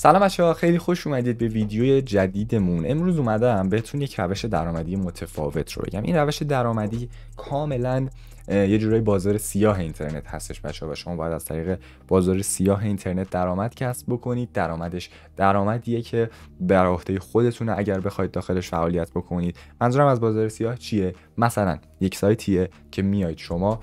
سلام بچه ها خیلی خوش اومدید به ویدیو جدیدمون امروز اومدم بهتون یک روش درآمدی متفاوت رو بگم این روش درآمدی کاملا یه جورایی بازار سیاه اینترنت هستش بچه ها و شما باید از طریق بازار سیاه اینترنت درآمد کسب بکنید درآمدش درآمدیه که بر عهده خودتونه اگر بخواید داخلش فعالیت بکنید منظورم از بازار سیاه چیه مثلا یک سایتیه که میاید شما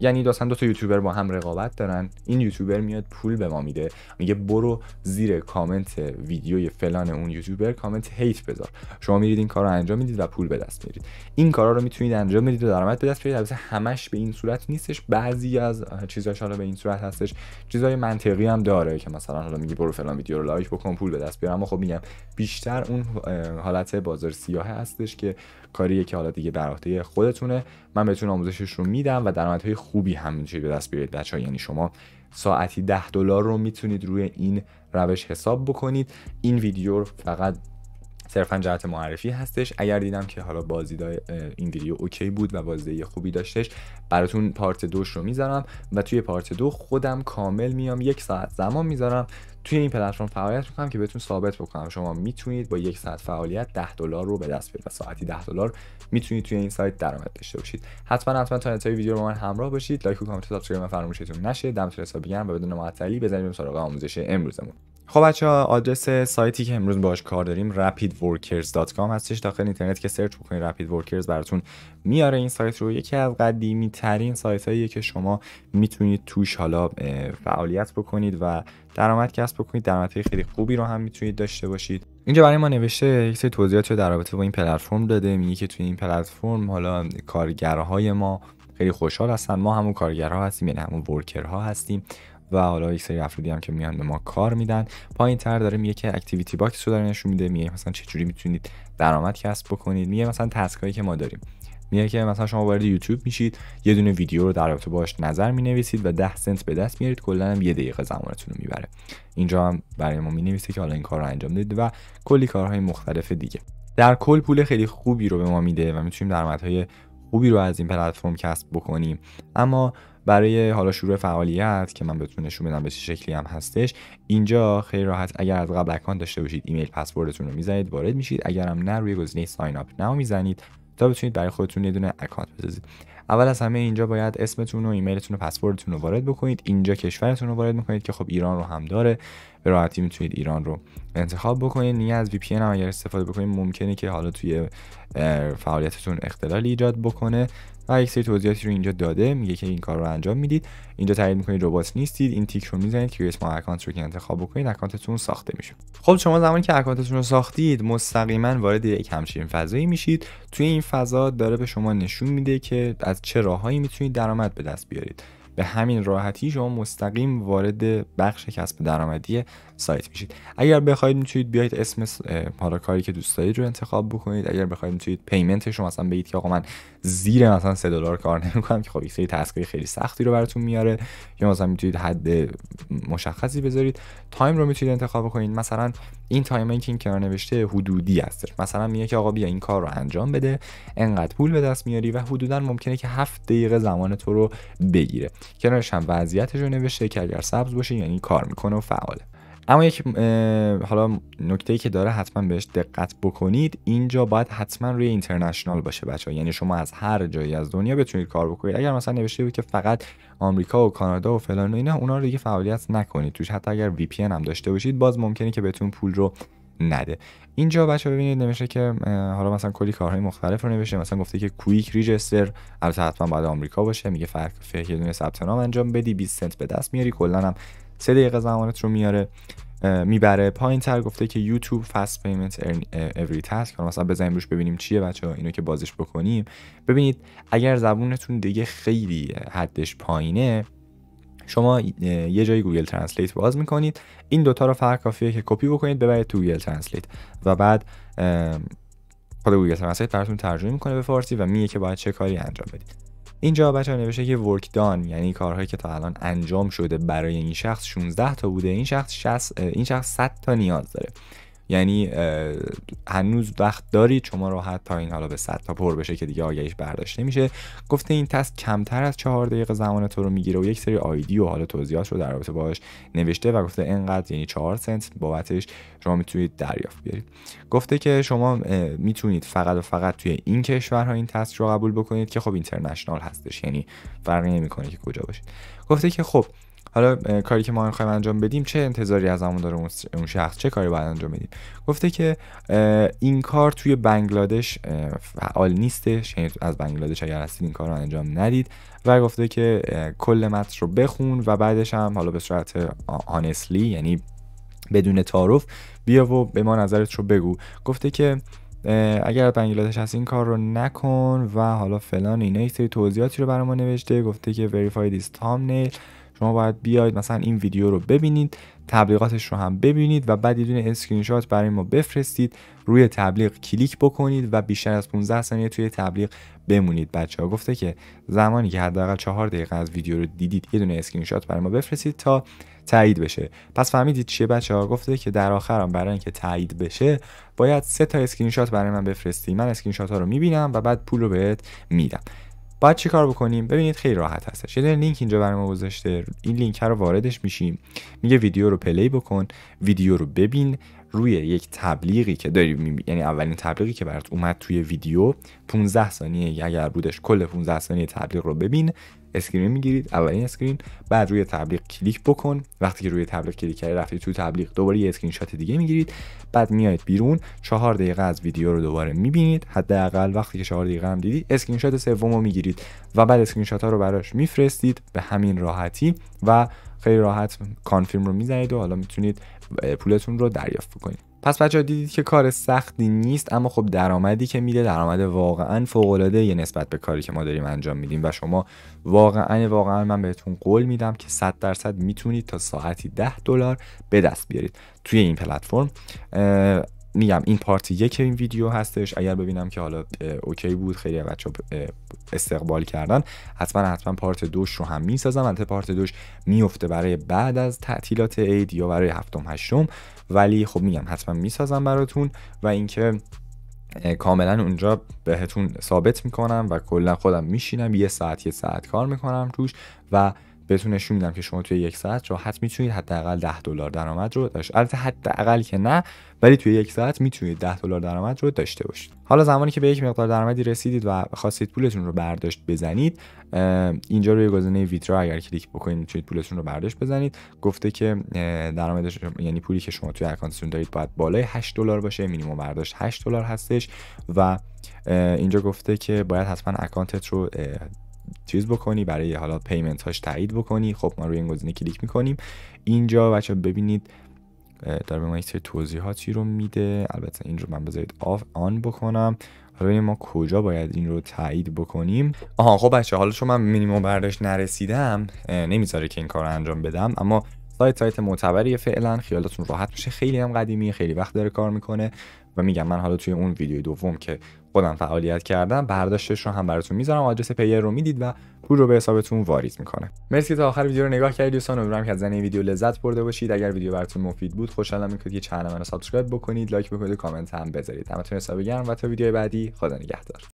یعنی داستان دو تا یوتیوبر با هم رقابت دارن این یوتیوبر میاد پول به ما میده میگه برو زیر کامنت ویدیوی فلان اون یوتیوبر کامنت هیت بذار شما میرید این کار رو انجام میدید و پول به دست میرید این کارا رو میتونید انجام میدید و درآمد به دست بیارید البته همش به این صورت نیستش بعضی از چیزاش حالا به این صورت هستش چیزای منطقی هم داره که مثلا حالا میگه برو فلان ویدیو رو لایک بکن پول به دست بیار اما خب میگم بیشتر اون حالت بازار سیاه هستش که کاریه که حالا دیگه بر خودتونه من بهتون آموزشش رو میدم و درآمدهای خوبی هم میتونید به دست بیارید بچه یعنی شما ساعتی 10 دلار رو میتونید روی این روش حساب بکنید این ویدیو رو فقط صرفا جهت معرفی هستش اگر دیدم که حالا بازدید این ویدیو اوکی بود و بازدید خوبی داشتش براتون پارت دوش رو میذارم و توی پارت دو خودم کامل میام یک ساعت زمان میذارم توی این پلتفرم فعالیت میکنم که بهتون ثابت بکنم شما میتونید با یک ساعت فعالیت 10 دلار رو به دست بیارید و ساعتی 10 دلار میتونید توی این سایت درآمد داشته باشید حتما حتما تا انتهای ویدیو رو با من همراه باشید لایک و کامنت و سابسکرایب فراموشتون نشه دمتون حساب بگم و بدون معطلی بزنیم سراغ آموزش امروزمون خب بچه ها آدرس سایتی که امروز باش کار داریم rapidworkers.com هستش داخل اینترنت که سرچ بکنید rapidworkers براتون میاره این سایت رو یکی از قدیمی ترین سایت هایی که شما میتونید توش حالا فعالیت بکنید و درآمد کسب بکنید های خیلی خوبی رو هم میتونید داشته باشید اینجا برای ما نوشته یک سری توضیحات رو در رابطه با این پلتفرم داده میگه که توی این پلتفرم حالا کارگرهای ما خیلی خوشحال هستن ما همون کارگرها هستیم یعنی همون ورکرها هستیم و حالا یک سری افرادی هم که میان به ما کار میدن پایین تر داره میگه که اکتیویتی باکس رو داره نشون میده میگه مثلا چجوری میتونید درآمد کسب بکنید میگه مثلا تسک که ما داریم میگه که مثلا شما وارد یوتیوب میشید یه دونه ویدیو رو در رابطه باش نظر مینویسید و 10 سنت به دست میارید کلا هم یه دقیقه زمانتون رو میبره اینجا هم برای ما مینویسه که حالا این کار رو انجام دید و کلی کارهای مختلف دیگه در کل پول خیلی خوبی رو به ما میده و میتونیم درآمدهای خوبی رو از این پلتفرم کسب بکنیم اما برای حالا شروع فعالیت که من بهتون نشون بدم به چه شکلی هم هستش اینجا خیلی راحت اگر از قبل اکانت داشته باشید ایمیل پسوردتون رو میزنید وارد میشید اگرم نه روی گزینه ساین اپ نو میزنید تا بتونید برای خودتون یه دونه اکانت بسازید اول از همه اینجا باید اسمتون و ایمیلتون و پسوردتون رو وارد بکنید اینجا کشورتون رو وارد میکنید که خب ایران رو هم داره به راحتی میتونید ایران رو انتخاب بکنید نیه از VPN هم اگر استفاده بکنید ممکنه که حالا توی فعالیتتون اختلالی ایجاد بکنه و یک سری توضیحاتی رو اینجا داده میگه که این کار رو انجام میدید اینجا تایید میکنید ربات نیستید این تیک رو میزنید که اسم اکانت رو که انتخاب بکنید اکانتتون ساخته میشه خب شما زمانی که اکانتتون رو ساختید مستقیما وارد یک همچین فضایی میشید توی این فضا داره به شما نشون میده که از چه راههایی میتونید درآمد به دست بیارید به همین راحتی شما مستقیم وارد بخش کسب درآمدی سایت میشید اگر بخواید میتونید بیاید اسم حالا که دوست دارید رو انتخاب بکنید اگر بخواید میتونید پیمنت شما مثلا بگید که آقا من زیر مثلا 3 دلار کار نمیکنم که خب یک سری خیلی سختی رو براتون میاره یا مثلا میتونید حد مشخصی بذارید تایم رو میتونید انتخاب کنید مثلا این تایم که این کنار نوشته حدودی است. مثلا میگه که آقا بیا این کار رو انجام بده انقدر پول به دست میاری و حدودا ممکنه که 7 دقیقه زمان تو رو بگیره کنارش هم وضعیتش رو نوشته که اگر سبز باشه یعنی کار میکنه و فعاله اما یک حالا نکته ای که داره حتما بهش دقت بکنید اینجا باید حتما روی اینترنشنال باشه بچه یعنی شما از هر جایی از دنیا بتونید کار بکنید اگر مثلا نوشته بود که فقط آمریکا و کانادا و فلان و اینا اونا رو دیگه فعالیت نکنید توش حتی اگر وی پی هم داشته باشید باز ممکنه که بهتون پول رو نده اینجا بچه ببینید نمیشه که حالا مثلا کلی کارهای مختلف رو نوشته مثلا گفته که کویک ریجستر البته حتما باید آمریکا باشه میگه فرق یه دونه ثبت نام انجام بدی 20 سنت به دست میاری کلا هم 3 دقیقه زمانت رو میاره میبره پایین تر گفته که یوتیوب فست پیمنت اوری تاسک حالا مثلا بزنیم روش ببینیم چیه بچه اینو که بازش بکنیم ببینید اگر زبونتون دیگه خیلی حدش پایینه شما یه جایی گوگل ترنسلیت باز میکنید این دوتا رو فرق کافیه که کپی بکنید ببرید تو گوگل ترنسلیت و بعد خود گوگل ترنسلیت براتون ترجمه میکنه به فارسی و میگه که باید چه کاری انجام بدید اینجا بچه نوشته که ورک دان یعنی کارهایی که تا الان انجام شده برای این شخص 16 تا بوده این شخص 60 این شخص 100 تا نیاز داره یعنی هنوز وقت دارید شما راحت تا این حالا به 100 تا پر بشه که دیگه آگهیش برداشته میشه گفته این تست کمتر از چهار دقیقه زمان تو رو میگیره و یک سری آیدی و حالا توضیحات رو در رابطه باش نوشته و گفته انقدر یعنی چهار سنت بابتش شما میتونید دریافت بیارید گفته که شما میتونید فقط و فقط توی این کشورها این تست رو قبول بکنید که خب اینترنشنال هستش یعنی فرقی نمیکنه که کجا باشید گفته که خب حالا کاری که ما میخوایم انجام بدیم چه انتظاری از همون داره اون شخص چه کاری باید انجام بدیم گفته که این کار توی بنگلادش فعال نیستش یعنی از بنگلادش اگر هستید این کار رو انجام ندید و گفته که کل متن رو بخون و بعدش هم حالا به صورت آنسلی یعنی بدون تعارف بیا و به ما نظرت رو بگو گفته که اگر بنگلادش هست این کار رو نکن و حالا فلان اینا یک سری توضیحاتی رو برای ما نوشته گفته که verify this thumbnail شما باید بیاید مثلا این ویدیو رو ببینید تبلیغاتش رو هم ببینید و بعد یه دونه اسکرین شات برای ما بفرستید روی تبلیغ کلیک بکنید و بیشتر از 15 ثانیه توی تبلیغ بمونید بچه ها گفته که زمانی که حداقل 4 دقیقه از ویدیو رو دیدید یه دونه اسکرین شات برای ما بفرستید تا تایید بشه پس فهمیدید چیه بچه ها گفته که در آخرم برای اینکه تایید بشه باید سه تا اسکرین شات برای من بفرستی من اسکرین شات ها رو میبینم و بعد پول رو بهت میدم باید چی کار بکنیم ببینید خیلی راحت هستش یه لینک اینجا برای ما گذاشته این لینک رو واردش میشیم میگه ویدیو رو پلی بکن ویدیو رو ببین روی یک تبلیغی که داری می... یعنی اولین تبلیغی که برات اومد توی ویدیو 15 ثانیه اگر بودش کل 15 ثانیه تبلیغ رو ببین اسکرین میگیرید اولین اسکرین بعد روی تبلیغ کلیک بکن وقتی که روی تبلیغ کلیک کردی رفتی تو تبلیغ دوباره یه اسکرین شات دیگه میگیرید بعد میایید بیرون چهار دقیقه از ویدیو رو دوباره میبینید حداقل وقتی که چهار دقیقه هم دیدی اسکرین شات سوم رو میگیرید و بعد اسکرین شات ها رو براش میفرستید به همین راحتی و خیلی راحت کانفرم رو میزنید و حالا میتونید پولتون رو دریافت بکنید پس بچه ها دیدید که کار سختی نیست اما خب درآمدی که میده درآمد واقعا فوق العاده یه نسبت به کاری که ما داریم انجام میدیم و شما واقعا واقعا من بهتون قول میدم که 100 درصد میتونید تا ساعتی 10 دلار به دست بیارید توی این پلتفرم میگم این پارت یک این ویدیو هستش اگر ببینم که حالا اوکی بود خیلی بچه استقبال کردن حتما حتما پارت دوش رو هم میسازم البته پارت دوش میفته برای بعد از تعطیلات عید یا برای هفتم هشتم ولی خب میگم حتما میسازم براتون و اینکه کاملا اونجا بهتون ثابت میکنم و کلا خودم میشینم یه ساعت یه ساعت کار میکنم توش و بهتون نشون میدم که شما توی یک ساعت راحت میتونید حداقل 10 دلار درآمد رو داشت البته حداقل که نه ولی توی یک ساعت میتونید 10 دلار درآمد رو داشته باشید حالا زمانی که به یک مقدار درآمدی رسیدید و خواستید پولتون رو برداشت بزنید اینجا روی گزینه ویترا اگر کلیک بکنید میتونید پولتون رو برداشت بزنید گفته که درآمد یعنی پولی که شما توی اکانتتون دارید باید بالای 8 دلار باشه مینیمم برداشت 8 دلار هستش و اینجا گفته که باید حتما اکانتت رو چیز بکنی برای حالا پیمنت هاش تایید بکنی خب ما روی این گزینه کلیک میکنیم اینجا بچه ببینید داره به ما یک توضیحاتی رو میده البته این رو من بذارید آف آن بکنم حالا ما کجا باید این رو تایید بکنیم آها خب بچه حالا چون من مینیمم برداشت نرسیدم نمیذاره که این کار رو انجام بدم اما سایت سایت معتبریه فعلا خیالتون راحت میشه خیلی هم قدیمی خیلی وقت داره کار میکنه و میگم من حالا توی اون ویدیو دوم که خودم فعالیت کردم برداشتش رو هم براتون میذارم آدرس پیر رو میدید و پول رو به حسابتون واریز میکنه مرسی تا آخر ویدیو رو نگاه کردید دوستان امیدوارم که از این ویدیو لذت برده باشید اگر ویدیو براتون مفید بود خوشحالم میکنید که چنل منو سابسکرایب بکنید لایک بکنید و کامنت هم بذارید همتون حساب و تا ویدیو بعدی خدا نگهدار